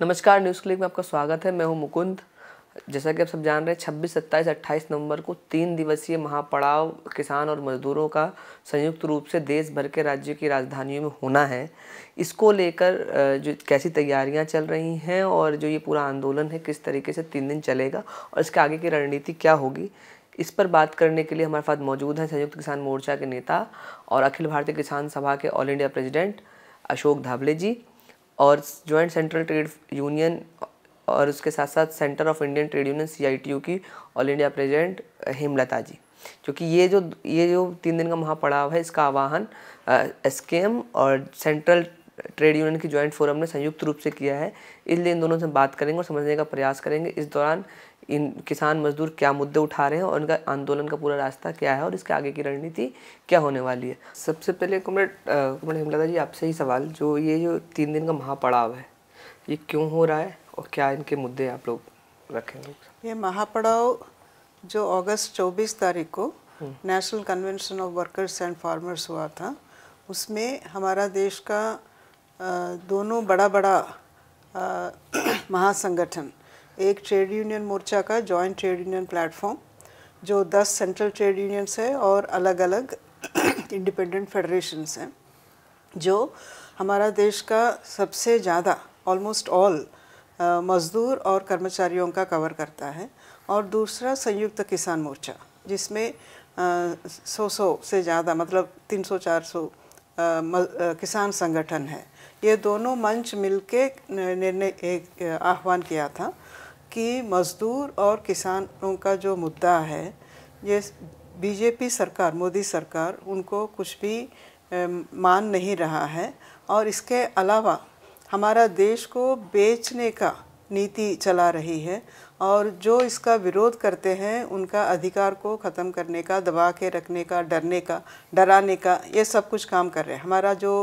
नमस्कार news click में आपका स्वागत है मैं हूं मुकुंद जैसा कि आप सब जान रहे हैं छब्बीस सत्ताईस अट्ठाईस नवंबर को तीन दिवसीय महापड़ाव किसान और मजदूरों का संयुक्त रूप से देश भर के राज्यों की राजधानियों में होना है इसको लेकर जो कैसी तैयारियां चल रही हैं और जो ये पूरा आंदोलन है किस तरीके से तीन दिन चलेगा और इसके आगे की रणनीति क्या होगी इस पर बात करने के लिए हमारे साथ मौजूद हैं संयुक्त किसान मोर्चा के नेता और अखिल भारतीय किसान सभा के all India president Ashok Dhawale ji और जॉइंट सेंट्रल ट्रेड यूनियन और उसके साथ साथ centre of Indian trade union C की all India president Hemlata ji क्योंकि ये जो ये जो तीन दिन का महापड़ाव है इसका आवाहन एस के एम और सेंट्रल ट्रेड यूनियन की ज्वाइंट फोरम ने संयुक्त रूप से किया है इसलिए इन दोनों से बात करेंगे और समझने का प्रयास करेंगे इस दौरान इन किसान मजदूर क्या मुद्दे उठा रहे हैं और उनका आंदोलन का पूरा रास्ता क्या है और इसके आगे की रणनीति क्या होने वाली है सबसे पहले कमरेड कमरेड हिमलता जी आपसे ही सवाल जो ये जो तीन दिन का महापड़ाव है ये क्यों हो रहा है और क्या इनके मुद्दे आप लोग रखेंगे ये महापड़ाव जो अगस्त चौबीस तारीख को national convention of workers and farmers हुआ था उसमें हमारा देश का दोनों बड़ा बड़ा महासंगठन एक ट्रेड यूनियन मोर्चा का जॉइंट ट्रेड यूनियन प्लेटफॉर्म जो 10 सेंट्रल ट्रेड यूनियंस है और अलग अलग इंडिपेंडेंट फेडरेशंस हैं जो हमारा देश का सबसे ज़्यादा ऑलमोस्ट ऑल मज़दूर और कर्मचारियों का कवर करता है और दूसरा संयुक्त किसान मोर्चा जिसमें सौ सौ से ज़्यादा मतलब तीन सौ चार सौ किसान संगठन है ये दोनों मंच मिलके निर्णय एक आह्वान किया था कि मजदूर और किसानों का जो मुद्दा है ये बीजेपी सरकार मोदी सरकार उनको कुछ भी मान नहीं रहा है और इसके अलावा हमारा देश को बेचने का नीति चला रही है और जो इसका विरोध करते हैं उनका अधिकार को ख़त्म करने का दबा के रखने का डरने का डराने का ये सब कुछ काम कर रहे हैं हमारा जो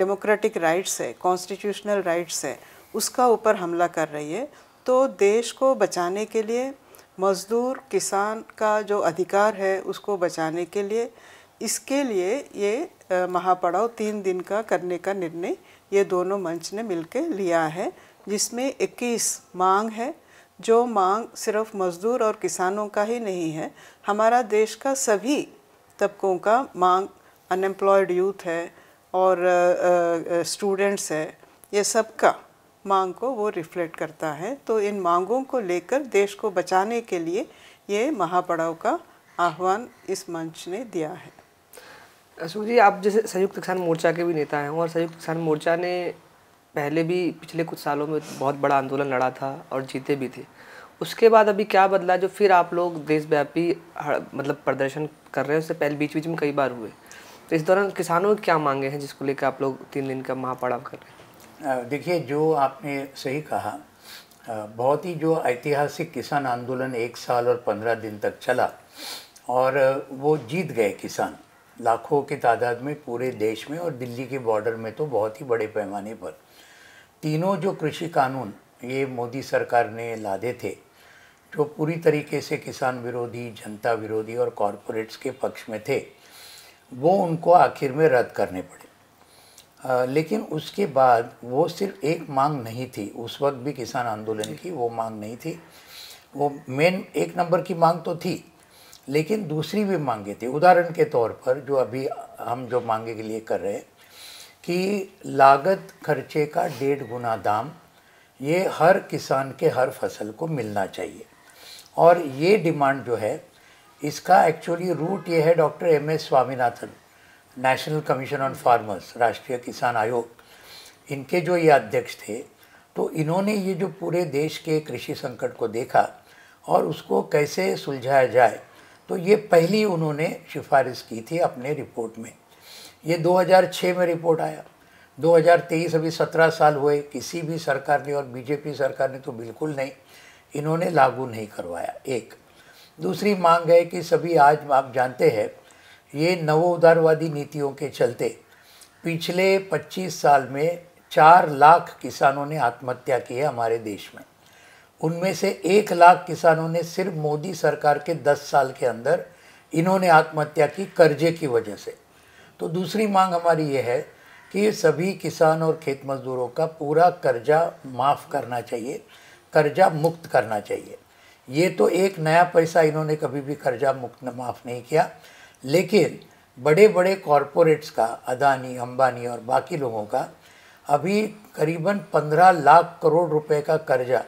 डेमोक्रेटिक राइट्स है कॉन्स्टिट्यूशनल राइट्स है उसका ऊपर हमला कर रही है तो देश को बचाने के लिए मज़दूर किसान का जो अधिकार है उसको बचाने के लिए इसके लिए ये महापड़ाव तीन दिन का करने का निर्णय ये दोनों मंच ने मिल लिया है जिसमें 21 मांग है जो मांग सिर्फ मज़दूर और किसानों का ही नहीं है हमारा देश का सभी तबकों का मांग अनएम्प्लॉयड यूथ है और स्टूडेंट्स है ये सबका मांग को वो रिफ्लेक्ट करता है तो इन मांगों को लेकर देश को बचाने के लिए ये महापड़ाव का आह्वान इस मंच ने दिया है अशोक जी आप जैसे संयुक्त किसान मोर्चा के भी नेता हैं और संयुक्त किसान मोर्चा ने पहले भी पिछले कुछ सालों में बहुत बड़ा आंदोलन लड़ा था और जीते भी थे उसके बाद अभी क्या बदला जो फिर आप लोग देशव्यापी मतलब प्रदर्शन कर रहे हैं उससे पहले बीच बीच में कई बार हुए तो इस दौरान किसानों की क्या मांगे हैं जिसको लेकर आप लोग तीन दिन का महापड़ाव कर रहे हैं देखिए जो आपने सही कहा बहुत ही जो ऐतिहासिक किसान आंदोलन एक साल और पंद्रह दिन तक चला और वो जीत गए किसान लाखों की तादाद में पूरे देश में और दिल्ली के बॉर्डर में तो बहुत ही बड़े पैमाने पर तीनों जो कृषि कानून ये मोदी सरकार ने लादे थे जो पूरी तरीके से किसान विरोधी जनता विरोधी और कॉरपोरेट्स के पक्ष में थे वो उनको आखिर में रद्द करने पड़े आ, लेकिन उसके बाद वो सिर्फ एक मांग नहीं थी उस वक्त भी किसान आंदोलन की वो मांग नहीं थी वो मेन एक नंबर की मांग तो थी लेकिन दूसरी भी मांगे थी उदाहरण के तौर पर जो अभी हम जो मांगे के लिए कर रहे हैं कि लागत खर्चे का डेढ़ गुना दाम ये हर किसान के हर फसल को मिलना चाहिए और ये डिमांड जो है इसका एक्चुअली रूट ये है doctor M S Swaminathan national commission on farmers राष्ट्रीय किसान आयोग इनके जो ये अध्यक्ष थे तो इन्होंने ये जो पूरे देश के कृषि संकट को देखा और उसको कैसे सुलझाया जाए तो ये पहली उन्होंने सिफारिश की थी अपने रिपोर्ट में ये 2006 में रिपोर्ट आया 2023 अभी 17 साल हुए किसी भी सरकार ने और बीजेपी सरकार ने तो बिल्कुल नहीं इन्होंने लागू नहीं करवाया एक दूसरी मांग है कि सभी आज आप जानते हैं ये नवोदारवादी नीतियों के चलते पिछले 25 साल में चार लाख किसानों ने आत्महत्या की है हमारे देश में उनमें से एक लाख किसानों ने सिर्फ मोदी सरकार के 10 साल के अंदर इन्होंने आत्महत्या की कर्जे की वजह से तो दूसरी मांग हमारी ये है कि सभी किसान और खेत मजदूरों का पूरा कर्जा माफ़ करना चाहिए कर्जा मुक्त करना चाहिए ये तो एक नया पैसा इन्होंने कभी भी कर्जा मुक्त माफ़ नहीं किया लेकिन बड़े बड़े कॉरपोरेट्स का अदानी अंबानी और बाकी लोगों का अभी करीबन पंद्रह लाख करोड़ रुपए का कर्जा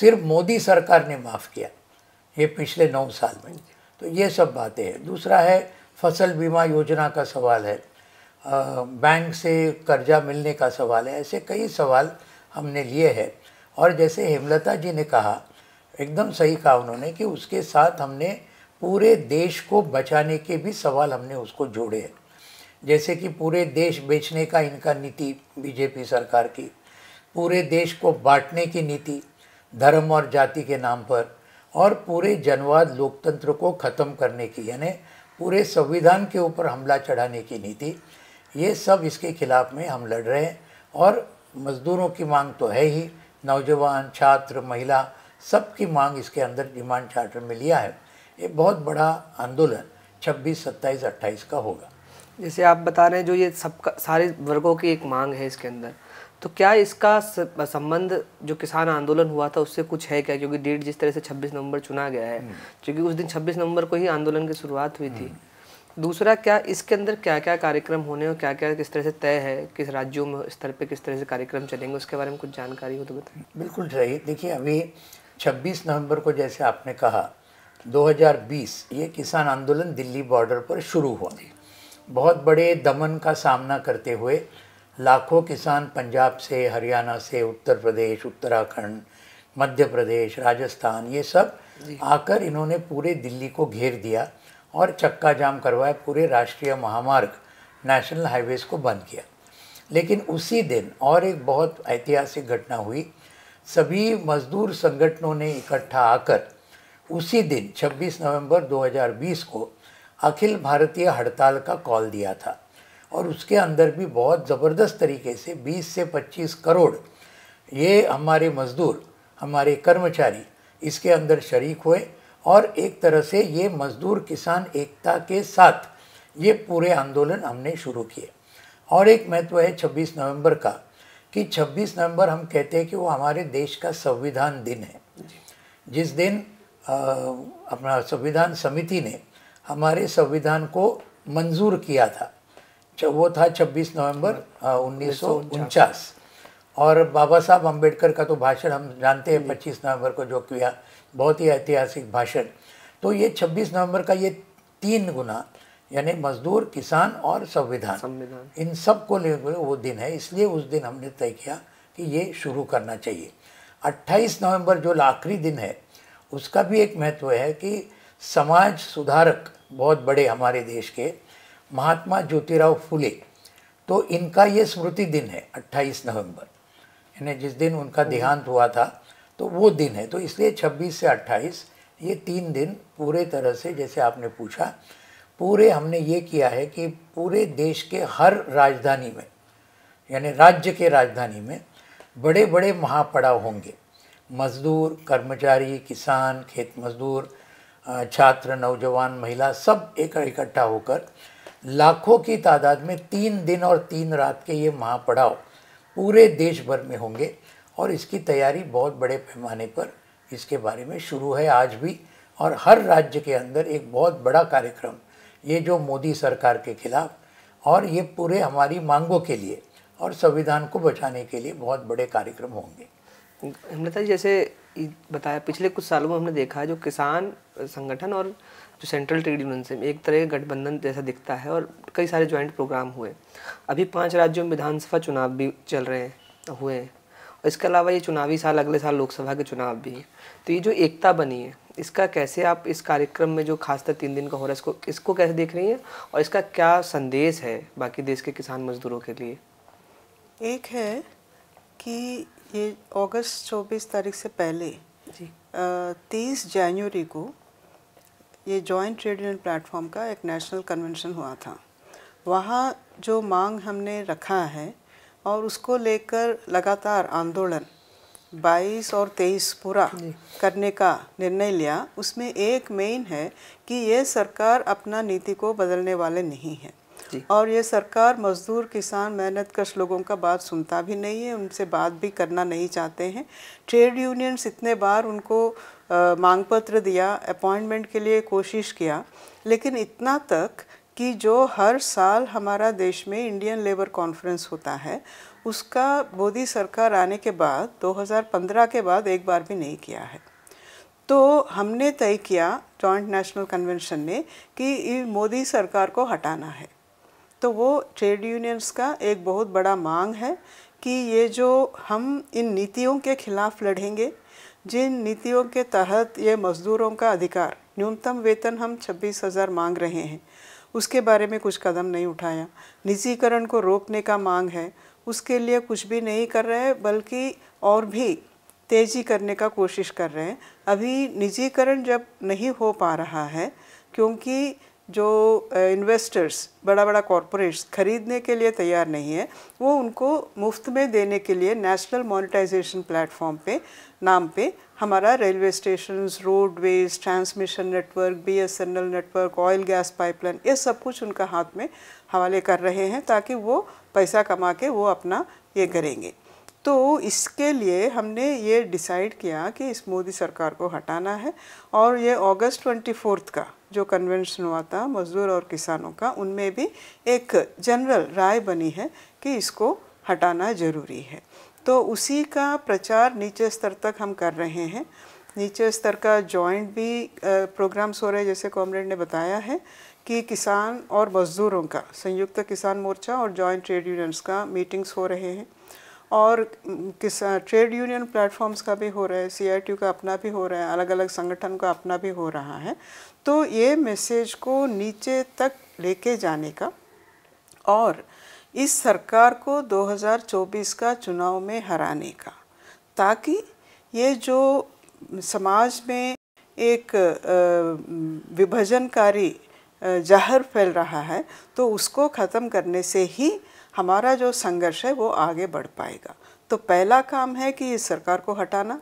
सिर्फ मोदी सरकार ने माफ़ किया ये पिछले नौ साल में तो ये सब बातें हैं दूसरा है फसल बीमा योजना का सवाल है बैंक से कर्जा मिलने का सवाल है ऐसे कई सवाल हमने लिए हैं और जैसे हेमलता जी ने कहा एकदम सही कहा उन्होंने कि उसके साथ हमने पूरे देश को बचाने के भी सवाल हमने उसको जोड़े हैं जैसे कि पूरे देश बेचने का इनका नीति बीजेपी सरकार की पूरे देश को बांटने की नीति धर्म और जाति के नाम पर और पूरे जनवाद लोकतंत्र को ख़त्म करने की यानी पूरे संविधान के ऊपर हमला चढ़ाने की नीति ये सब इसके खिलाफ में हम लड़ रहे हैं और मज़दूरों की मांग तो है ही नौजवान छात्र महिला सबकी मांग इसके अंदर डिमांड चार्टर में लिया है ये बहुत बड़ा आंदोलन 26, 27, 28 का होगा जैसे आप बता रहे हैं जो ये सबका सारे वर्गों की एक मांग है इसके अंदर तो क्या इसका संबंध जो किसान आंदोलन हुआ था उससे कुछ है क्या क्योंकि डेट जिस तरह से 26 नवंबर चुना गया है हम्म। क्योंकि उस दिन 26 नवंबर को ही आंदोलन की शुरुआत हुई थी हम्म। दूसरा क्या इसके अंदर क्या क्या कार्यक्रम होने और क्या क्या किस तरह से तय है किस राज्यों में स्तर पर किस तरह से कार्यक्रम चलेंगे उसके बारे में कुछ जानकारी हो तो बताइए बिल्कुल सही देखिए अभी 26 नवंबर को जैसे आपने कहा 2020 ये किसान आंदोलन दिल्ली बॉर्डर पर शुरू हुआ बहुत बड़े दमन का सामना करते हुए लाखों किसान पंजाब से हरियाणा से उत्तर प्रदेश उत्तराखंड मध्य प्रदेश राजस्थान ये सब आकर इन्होंने पूरे दिल्ली को घेर दिया और चक्का जाम करवाया पूरे राष्ट्रीय महामार्ग नेशनल हाईवेज़ को बंद किया लेकिन उसी दिन और एक बहुत ऐतिहासिक घटना हुई सभी मजदूर संगठनों ने इकट्ठा आकर उसी दिन 26 नवंबर 2020 को अखिल भारतीय हड़ताल का कॉल दिया था और उसके अंदर भी बहुत ज़बरदस्त तरीके से 20 से 25 करोड़ ये हमारे मजदूर हमारे कर्मचारी इसके अंदर शरीक हुए और एक तरह से ये मजदूर किसान एकता के साथ ये पूरे आंदोलन हमने शुरू किए और एक महत्व है 26 नवंबर का कि 26 नवंबर हम कहते हैं कि वो हमारे देश का संविधान दिन है जिस दिन आ, अपना संविधान समिति ने हमारे संविधान को मंजूर किया था वो था 26 नवंबर उन्नीस और बाबा साहब अम्बेडकर का तो भाषण हम जानते हैं 25 नवंबर को जो किया बहुत ही ऐतिहासिक भाषण तो ये 26 नवंबर का ये तीन गुना यानी मजदूर किसान और संविधान इन सब को लेकर वो दिन है इसलिए उस दिन हमने तय किया कि ये शुरू करना चाहिए 28 नवंबर जो आखिरी दिन है उसका भी एक महत्व है कि समाज सुधारक बहुत बड़े हमारे देश के महात्मा ज्योतिराव फुले तो इनका ये स्मृति दिन है 28 नवंबर यानी जिस दिन उनका हम्म। देहांत हुआ था तो वो दिन है तो इसलिए 26 से 28 ये तीन दिन पूरे तरह से जैसे आपने पूछा पूरे हमने ये किया है कि पूरे देश के हर राजधानी में यानी राज्य के राजधानी में बड़े बड़े महापड़ाव होंगे मजदूर कर्मचारी किसान खेत मजदूर छात्र नौजवान महिला सब एक इकट्ठा होकर लाखों की तादाद में तीन दिन और तीन रात के ये महापड़ाव पूरे देश भर में होंगे और इसकी तैयारी बहुत बड़े पैमाने पर इसके बारे में शुरू है आज भी और हर राज्य के अंदर एक बहुत बड़ा कार्यक्रम ये जो मोदी सरकार के खिलाफ और ये पूरे हमारी मांगों के लिए और संविधान को बचाने के लिए बहुत बड़े कार्यक्रम होंगे हमने जैसे बताया पिछले कुछ सालों में हमने देखा जो किसान संगठन और जो सेंट्रल ट्रेड यूनियन से एक तरह का गठबंधन जैसा दिखता है और कई सारे ज्वाइंट प्रोग्राम हुए अभी पांच राज्यों में विधानसभा चुनाव भी चल रहे हैं हुए हैं और इसके अलावा ये चुनावी साल अगले साल लोकसभा के चुनाव भी हैं तो ये जो एकता बनी है इसका कैसे आप इस कार्यक्रम में जो खासतर तीन दिन का हो रहा है इसको इसको कैसे देख रही हैं और इसका क्या संदेश है बाकी देश के किसान मजदूरों के लिए एक है कि ये अगस्त 24 तारीख से पहले जी तीस जनवरी को ये जॉइंट ट्रेड यूनियन प्लेटफॉर्म का एक नेशनल कन्वेंशन हुआ था वहाँ जो मांग हमने रखा है और उसको लेकर लगातार आंदोलन 22 और 23 पूरा करने का निर्णय लिया उसमें एक मेन है कि ये सरकार अपना नीति को बदलने वाले नहीं है और ये सरकार मजदूर किसान मेहनत कश लोगों का बात सुनता भी नहीं है उनसे बात भी करना नहीं चाहते हैं ट्रेड यूनियंस इतने बार उनको आ, मांग पत्र दिया अपॉइंटमेंट के लिए कोशिश किया लेकिन इतना तक कि जो हर साल हमारा देश में इंडियन लेबर कॉन्फ्रेंस होता है उसका मोदी सरकार आने के बाद 2015 के बाद एक बार भी नहीं किया है तो हमने तय किया जॉइंट नेशनल कन्वेंशन ने कि मोदी सरकार को हटाना है तो वो ट्रेड यूनियंस का एक बहुत बड़ा मांग है कि ये जो हम इन नीतियों के खिलाफ लड़ेंगे जिन नीतियों के तहत ये मज़दूरों का अधिकार न्यूनतम वेतन हम छब्बीस हज़ार मांग रहे हैं उसके बारे में कुछ कदम नहीं उठाया निजीकरण को रोकने का मांग है उसके लिए कुछ भी नहीं कर रहे हैं बल्कि और भी तेज़ी करने का कोशिश कर रहे हैं अभी निजीकरण जब नहीं हो पा रहा है क्योंकि जो इन्वेस्टर्स बड़ा बड़ा कॉरपोरेट्स खरीदने के लिए तैयार नहीं है वो उनको मुफ्त में देने के लिए नेशनल मोनिटाइजेशन प्लेटफॉर्म पे नाम पे हमारा railway station roadways transmission network BSNL network oil gas pipeline ये सब कुछ उनका हाथ में हवाले कर रहे हैं ताकि वो पैसा कमा के वो अपना ये करेंगे तो इसके लिए हमने ये डिसाइड किया कि इस मोदी सरकार को हटाना है और ये अगस्त ट्वेंटी फोर्थ का जो कन्वेंशन हुआ था मजदूर और किसानों का उनमें भी एक जनरल राय बनी है कि इसको हटाना ज़रूरी है तो उसी का प्रचार नीचे स्तर तक हम कर रहे हैं नीचे स्तर का जॉइंट भी प्रोग्राम्स हो रहे हैं जैसे कॉमरेड ने बताया है कि किसान और मजदूरों का संयुक्त किसान मोर्चा और जॉइंट ट्रेड यूनियंस का मीटिंग्स हो रहे हैं और किस ट्रेड यूनियन प्लेटफॉर्म्स का भी हो रहा है सी का अपना भी हो रहा है अलग अलग संगठन का अपना भी हो रहा है तो ये मैसेज को नीचे तक लेके जाने का और इस सरकार को 2024 का चुनाव में हराने का ताकि ये जो समाज में एक विभाजनकारी जहर फैल रहा है तो उसको ख़त्म करने से ही हमारा जो संघर्ष है वो आगे बढ़ पाएगा तो पहला काम है कि इस सरकार को हटाना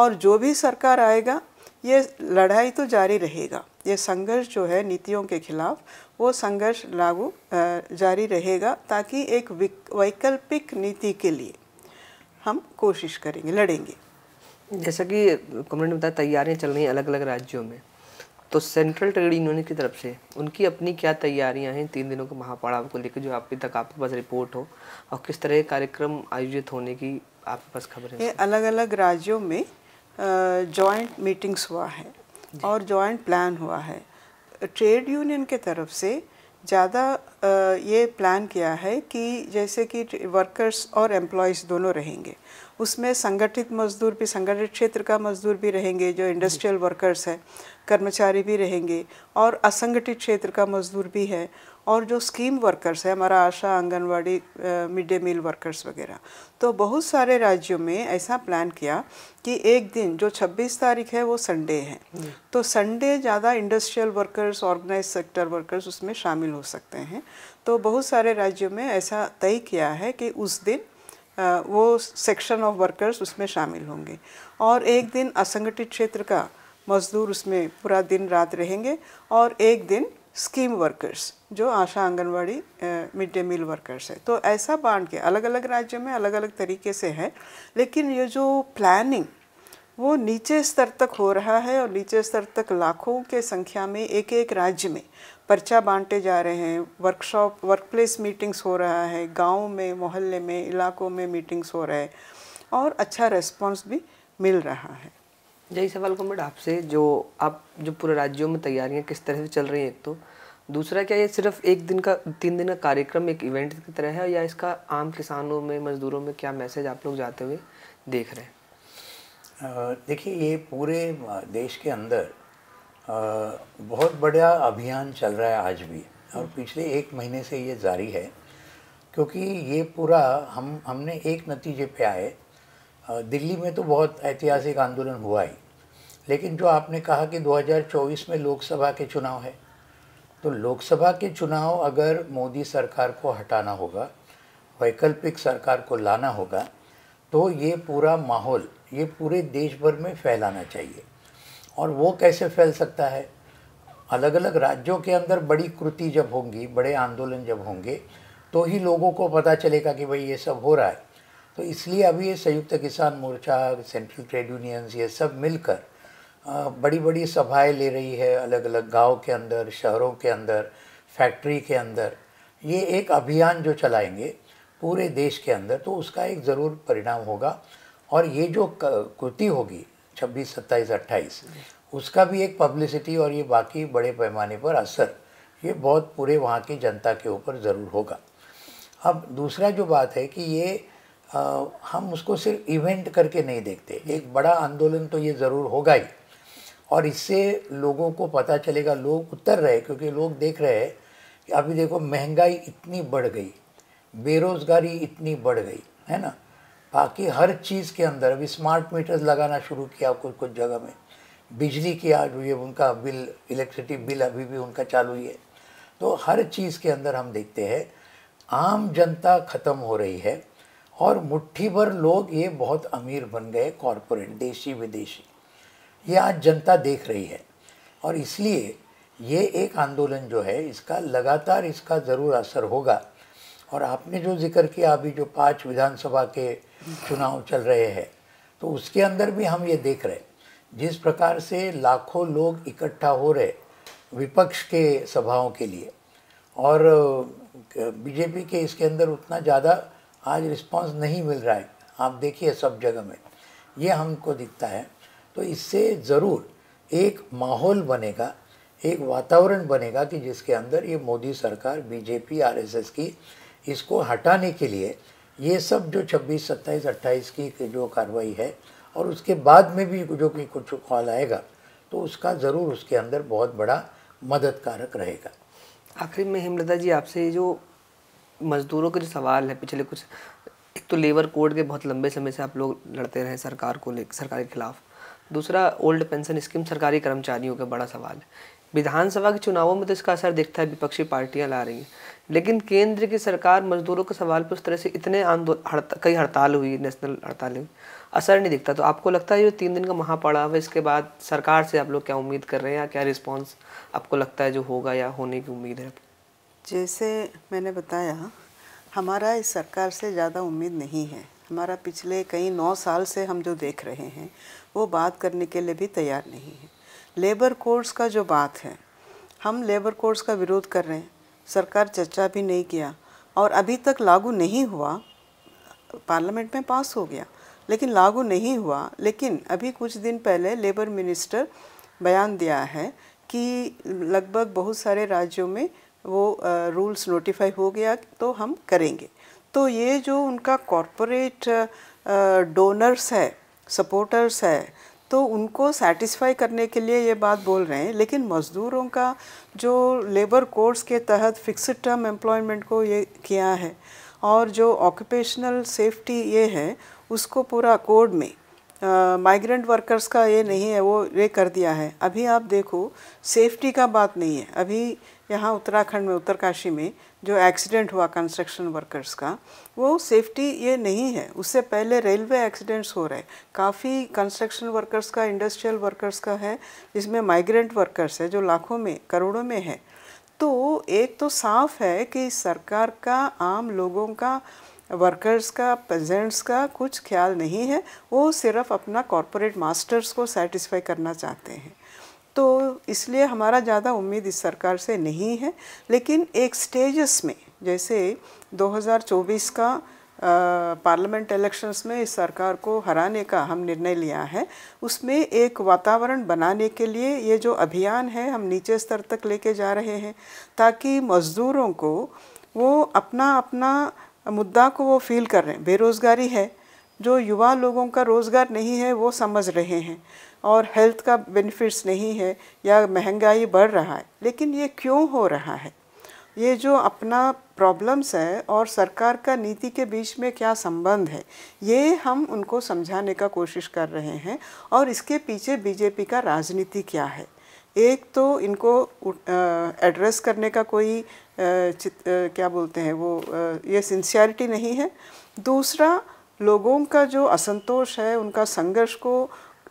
और जो भी सरकार आएगा ये लड़ाई तो जारी रहेगा ये संघर्ष जो है नीतियों के खिलाफ वो संघर्ष लागू जारी रहेगा ताकि एक वैकल्पिक नीति के लिए हम कोशिश करेंगे लड़ेंगे जैसा कि कमरेड ने बताया तैयारियाँ चल रही हैं अलग अलग राज्यों में तो सेंट्रल ट्रेड यूनियन की तरफ से उनकी अपनी क्या तैयारियां हैं तीन दिनों के महापड़ाव को लेकर जो अभी तक आपके पास रिपोर्ट हो और किस तरह कार्यक्रम आयोजित होने की आपके पास खबर है अलग अलग राज्यों में जॉइंट मीटिंग्स हुआ है और जॉइंट प्लान हुआ है ट्रेड यूनियन के तरफ से ज़्यादा ये प्लान किया है कि जैसे कि वर्कर्स और एम्प्लॉयज़ दोनों रहेंगे उसमें संगठित मजदूर भी संगठित क्षेत्र का मजदूर भी रहेंगे जो इंडस्ट्रियल वर्कर्स है कर्मचारी भी रहेंगे और असंगठित क्षेत्र का मजदूर भी है और जो स्कीम वर्कर्स है हमारा ASHA anganwadi mid day meal workers वगैरह तो बहुत सारे राज्यों में ऐसा प्लान किया कि एक दिन जो 26 तारीख है वो संडे है हम्म। तो संडे ज़्यादा industrial workers organise sector workers उसमें शामिल हो सकते हैं तो बहुत सारे राज्यों में ऐसा तय किया है कि उस दिन वो सेक्शन ऑफ वर्कर्स उसमें शामिल होंगे और एक दिन असंगठित क्षेत्र का मजदूर उसमें पूरा दिन रात रहेंगे और एक दिन स्कीम वर्कर्स जो ASHA anganwadi mid day meal workers है तो ऐसा बांट के अलग अलग राज्य में अलग अलग तरीके से है लेकिन ये जो प्लानिंग वो नीचे स्तर तक हो रहा है और नीचे स्तर तक लाखों के संख्या में एक एक राज्य में पर्चा बांटे जा रहे हैं वर्कशॉप वर्कप्लेस मीटिंग्स हो रहा है गाँव में मोहल्ले में इलाकों में मीटिंग्स हो रहे हैं और अच्छा रेस्पॉन्स भी मिल रहा है यही सवाल को मैडम आपसे जो आप जो पूरे राज्यों में तैयारियां किस तरह से चल रही हैं एक तो दूसरा क्या ये सिर्फ एक दिन का तीन दिन का कार्यक्रम एक इवेंट की तरह है या इसका आम किसानों में मज़दूरों में क्या मैसेज आप लोग जाते हुए देख रहे हैं देखिए ये पूरे देश के अंदर बहुत बड़ा अभियान चल रहा है आज भी और हम्म। पिछले एक महीने से ये जारी है क्योंकि ये पूरा हम हमने एक नतीजे पे आए दिल्ली में तो बहुत ऐतिहासिक आंदोलन हुआ ही लेकिन जो आपने कहा कि 2024 में लोकसभा के चुनाव है तो लोकसभा के चुनाव अगर मोदी सरकार को हटाना होगा वैकल्पिक सरकार को लाना होगा तो ये पूरा माहौल ये पूरे देश भर में फैलाना चाहिए और वो कैसे फैल सकता है अलग अलग राज्यों के अंदर बड़ी कृति जब होंगी बड़े आंदोलन जब होंगे तो ही लोगों को पता चलेगा कि भाई ये सब हो रहा है तो इसलिए अभी ये संयुक्त किसान मोर्चा सेंट्रल ट्रेड यूनियंस ये सब मिलकर बड़ी बड़ी सभाएं ले रही है अलग अलग गांव के अंदर शहरों के अंदर फैक्ट्री के अंदर ये एक अभियान जो चलाएंगे पूरे देश के अंदर तो उसका एक ज़रूर परिणाम होगा और ये जो कृति होगी छब्बीस सत्ताईस अट्ठाईस उसका भी एक पब्लिसिटी और ये बाकी बड़े पैमाने पर असर ये बहुत पूरे वहाँ की जनता के ऊपर ज़रूर होगा अब दूसरा जो बात है कि ये आ, हम उसको सिर्फ इवेंट करके नहीं देखते एक बड़ा आंदोलन तो ये ज़रूर होगा ही और इससे लोगों को पता चलेगा लोग उतर रहे क्योंकि लोग देख रहे हैं कि अभी देखो महंगाई इतनी बढ़ गई बेरोज़गारी इतनी बढ़ गई है ना बाकी हर चीज़ के अंदर अभी स्मार्ट मीटर्स लगाना शुरू किया कुछ कुछ जगह में बिजली की आज ये उनका बिल इलेक्ट्रिसिटी बिल अभी भी उनका चालू ही है तो हर चीज़ के अंदर हम देखते हैं आम जनता ख़त्म हो रही है और मुट्ठी भर लोग ये बहुत अमीर बन गए कॉरपोरेट देशी विदेशी ये आज जनता देख रही है और इसलिए ये एक आंदोलन जो है इसका लगातार इसका ज़रूर असर होगा और आपने जो जिक्र किया अभी जो पांच विधानसभा के चुनाव चल रहे हैं तो उसके अंदर भी हम ये देख रहे हैं जिस प्रकार से लाखों लोग इकट्ठा हो रहे विपक्ष के सभाओं के लिए और बीजेपी के इसके अंदर उतना ज़्यादा आज रिस्पांस नहीं मिल रहा है आप देखिए सब जगह में ये हमको दिखता है तो इससे ज़रूर एक माहौल बनेगा एक वातावरण बनेगा कि जिसके अंदर ये मोदी सरकार बीजेपी आरएसएस की इसको हटाने के लिए ये सब जो 26, 27, 28 की जो कार्रवाई है और उसके बाद में भी जो कि कुछ कॉल आएगा तो उसका ज़रूर उसके अंदर बहुत बड़ा मदद कारक रहेगा आखिर में हेमलता जी आपसे ये जो मज़दूरों के जो सवाल है पिछले कुछ एक तो लेबर कोड के बहुत लंबे समय से आप लोग लड़ते रहे सरकार को ले सरकार के खिलाफ दूसरा ओल्ड पेंशन स्कीम सरकारी कर्मचारियों का बड़ा सवाल है विधानसभा के चुनावों में तो इसका असर दिखता है विपक्षी पार्टियां ला रही हैं लेकिन केंद्र की सरकार मजदूरों के सवाल पर उस तरह से इतने आंदोलन हड़ता, कई हड़ताल हुई नेशनल हड़ताल हुई असर नहीं दिखता तो आपको लगता है जो तीन दिन का महापड़ाव है इसके बाद सरकार से आप लोग क्या उम्मीद कर रहे हैं या क्या रिस्पॉन्स आपको लगता है जो होगा या होने की उम्मीद है जैसे मैंने बताया हमारा इस सरकार से ज़्यादा उम्मीद नहीं है हमारा पिछले कई नौ साल से हम जो देख रहे हैं वो बात करने के लिए भी तैयार नहीं है लेबर कोर्स का जो बात है हम लेबर कोर्स का विरोध कर रहे हैं सरकार चर्चा भी नहीं किया और अभी तक लागू नहीं हुआ पार्लियामेंट में पास हो गया लेकिन लागू नहीं हुआ लेकिन अभी कुछ दिन पहले लेबर मिनिस्टर बयान दिया है कि लगभग बहुत सारे राज्यों में वो रूल्स नोटिफाई हो गया तो हम करेंगे तो ये जो उनका कॉरपोरेट डोनर्स है सपोर्टर्स है तो उनको सेटिस्फाई करने के लिए ये बात बोल रहे हैं लेकिन मज़दूरों का जो लेबर कोर्स के तहत फिक्स्ड टर्म एम्प्लॉयमेंट को ये किया है और जो ऑक्यूपेशनल सेफ्टी ये है उसको पूरा कोड में माइग्रेंट वर्कर्स का ये नहीं है वो ये कर दिया है अभी आप देखो सेफ्टी का बात नहीं है अभी यहाँ उत्तराखंड में उत्तरकाशी में जो एक्सीडेंट हुआ कंस्ट्रक्शन वर्कर्स का वो सेफ्टी ये नहीं है उससे पहले रेलवे एक्सीडेंट्स हो रहे काफ़ी कंस्ट्रक्शन वर्कर्स का इंडस्ट्रियल वर्कर्स का है इसमें माइग्रेंट वर्कर्स है जो लाखों में करोड़ों में है तो एक तो साफ है कि सरकार का आम लोगों का वर्कर्स का पेजेंट्स का कुछ ख्याल नहीं है वो सिर्फ अपना कॉरपोरेट मास्टर्स को सेटिस्फाई करना चाहते हैं तो इसलिए हमारा ज़्यादा उम्मीद इस सरकार से नहीं है लेकिन एक स्टेजस में जैसे 2024 का पार्लियामेंट इलेक्शंस में इस सरकार को हराने का हम निर्णय लिया है उसमें एक वातावरण बनाने के लिए ये जो अभियान है हम नीचे स्तर तक लेके जा रहे हैं ताकि मज़दूरों को वो अपना अपना मुद्दा को वो फील कर रहे हैं बेरोज़गारी है जो युवा लोगों का रोज़गार नहीं है वो समझ रहे हैं और हेल्थ का बेनिफिट्स नहीं है या महंगाई बढ़ रहा है लेकिन ये क्यों हो रहा है ये जो अपना प्रॉब्लम्स है और सरकार का नीति के बीच में क्या संबंध है ये हम उनको समझाने का कोशिश कर रहे हैं और इसके पीछे बीजेपी का राजनीति क्या है एक तो इनको एड्रेस करने का कोई आ, क्या बोलते हैं वो ये सिंसियरिटी नहीं है दूसरा लोगों का जो असंतोष है उनका संघर्ष को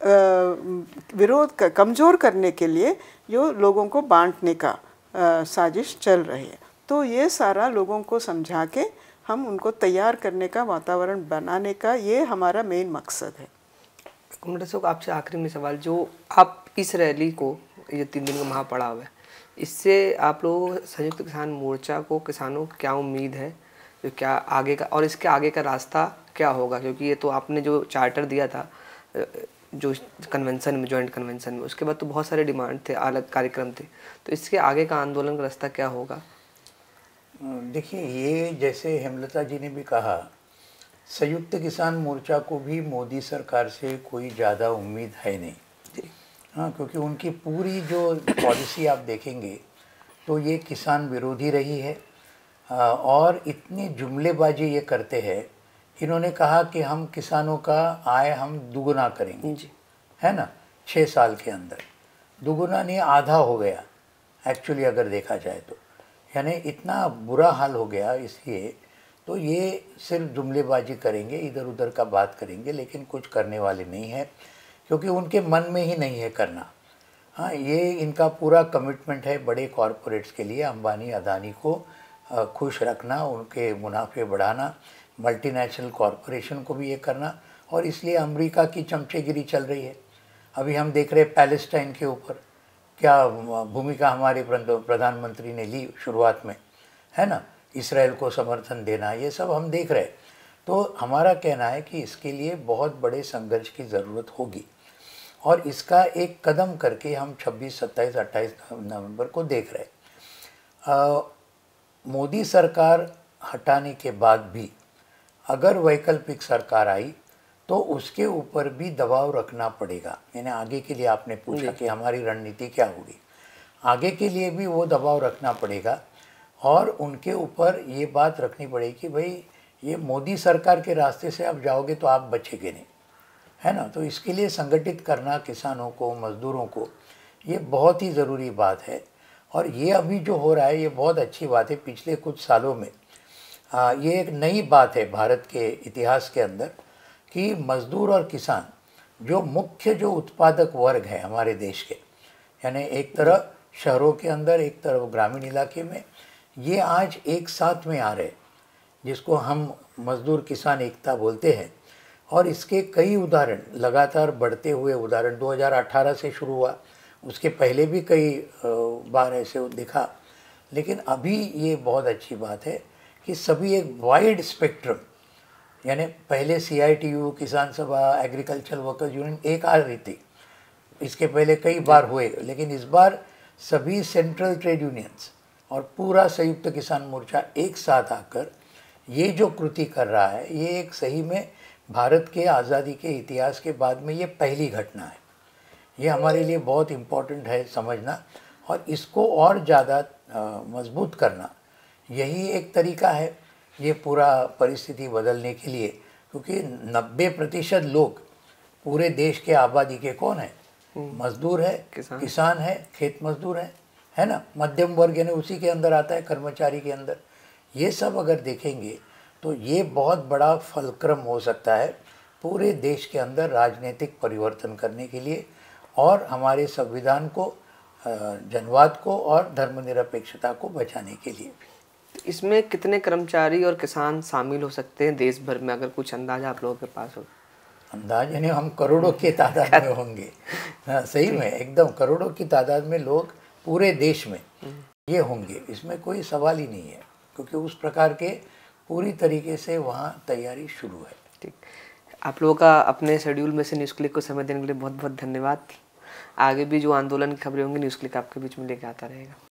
विरोध कर, कमज़ोर करने के लिए जो लोगों को बांटने का साजिश चल रही है तो ये सारा लोगों को समझा के हम उनको तैयार करने का वातावरण बनाने का ये हमारा मेन मकसद है आपसे आखिरी में सवाल जो आप इस रैली को ये तीन दिन का महापड़ाव है इससे आप लोग संयुक्त किसान मोर्चा को किसानों को क्या उम्मीद है जो क्या आगे का और इसके आगे का रास्ता क्या होगा क्योंकि ये तो आपने जो चार्टर दिया था जो कन्वेंसन में जॉइंट कन्वेंसन में उसके बाद तो बहुत सारे डिमांड थे अलग कार्यक्रम थे तो इसके आगे का आंदोलन का रास्ता क्या होगा हम्म, देखिए ये जैसे हेमलता जी ने भी कहा संयुक्त किसान मोर्चा को भी मोदी सरकार से कोई ज़्यादा उम्मीद है नहीं हाँ क्योंकि उनकी पूरी जो पॉलिसी आप देखेंगे तो ये किसान विरोधी रही है और इतनी जुमलेबाजी ये करते हैं इन्होंने कहा कि हम किसानों का आय हम दुगुना करेंगे जी है ना छः साल के अंदर दुगुना नहीं आधा हो गया एक्चुअली अगर देखा जाए तो यानी इतना बुरा हाल हो गया इसलिए तो ये सिर्फ जुमलेबाजी करेंगे इधर उधर का बात करेंगे लेकिन कुछ करने वाले नहीं है क्योंकि उनके मन में ही नहीं है करना हाँ ये इनका पूरा कमिटमेंट है बड़े कॉरपोरेट्स के लिए अंबानी अदानी को खुश रखना उनके मुनाफे बढ़ाना मल्टीनेशनल कॉरपोरेशन को भी ये करना और इसलिए अमेरिका की चमचेगिरी चल रही है अभी हम देख रहे हैं पैलेस्टाइन के ऊपर क्या भूमिका हमारे प्रधानमंत्री ने ली शुरुआत में है ना इसराइल को समर्थन देना ये सब हम देख रहे हैं तो हमारा कहना है कि इसके लिए बहुत बड़े संघर्ष की ज़रूरत होगी और इसका एक कदम करके हम 26, 27, 28 नवंबर को देख रहे हैं मोदी सरकार हटाने के बाद भी अगर वैकल्पिक सरकार आई तो उसके ऊपर भी दबाव रखना पड़ेगा मैंने आगे के लिए आपने पूछा कि हमारी रणनीति क्या होगी आगे के लिए भी वो दबाव रखना पड़ेगा और उनके ऊपर ये बात रखनी पड़ेगी कि भाई ये मोदी सरकार के रास्ते से आप जाओगे तो आप बचेंगे नहीं है ना तो इसके लिए संगठित करना किसानों को मज़दूरों को ये बहुत ही ज़रूरी बात है और ये अभी जो हो रहा है ये बहुत अच्छी बात है पिछले कुछ सालों में ये एक नई बात है भारत के इतिहास के अंदर कि मज़दूर और किसान जो मुख्य जो उत्पादक वर्ग है हमारे देश के यानी एक तरह शहरों के अंदर एक तरफ ग्रामीण इलाके में ये आज एक साथ में आ रहे जिसको हम मज़दूर किसान एकता बोलते हैं और इसके कई उदाहरण लगातार बढ़ते हुए उदाहरण 2018 से शुरू हुआ उसके पहले भी कई बार ऐसे दिखा लेकिन अभी ये बहुत अच्छी बात है कि सभी एक वाइड स्पेक्ट्रम यानी पहले सी किसान सभा एग्रीकल्चर वर्कर्स यूनियन एक आ रही थी इसके पहले कई बार हुए लेकिन इस बार सभी सेंट्रल ट्रेड यूनियंस और पूरा संयुक्त किसान मोर्चा एक साथ आकर ये जो कृति कर रहा है ये एक सही में भारत के आज़ादी के इतिहास के बाद में ये पहली घटना है ये हमारे लिए बहुत इम्पोर्टेंट है समझना और इसको और ज़्यादा मजबूत करना यही एक तरीका है ये पूरा परिस्थिति बदलने के लिए क्योंकि 90 प्रतिशत लोग पूरे देश के आबादी के कौन है हम्म। मजदूर है किसान, किसान है खेत मजदूर है है ना मध्यम वर्ग यानी उसी के अंदर आता है कर्मचारी के अंदर ये सब अगर देखेंगे तो ये बहुत बड़ा फलक्रम हो सकता है पूरे देश के अंदर राजनीतिक परिवर्तन करने के लिए और हमारे संविधान को जनवाद को और धर्मनिरपेक्षता को बचाने के लिए भी इसमें कितने कर्मचारी और किसान शामिल हो सकते हैं देश भर में अगर कुछ अंदाजा आप लोगों के पास हो अंदाज यानी हम करोड़ों की तादाद में होंगे हाँ सही में एकदम करोड़ों की तादाद में लोग पूरे देश में हम्म। ये होंगे इसमें कोई सवाल ही नहीं है क्योंकि उस प्रकार के पूरी तरीके से वहाँ तैयारी शुरू है ठीक आप लोगों का अपने शेड्यूल में से न्यूज़ क्लिक को समय देने के लिए बहुत बहुत धन्यवाद आगे भी जो आंदोलन की खबरें होंगी न्यूज़ क्लिक आपके बीच में लेकर आता रहेगा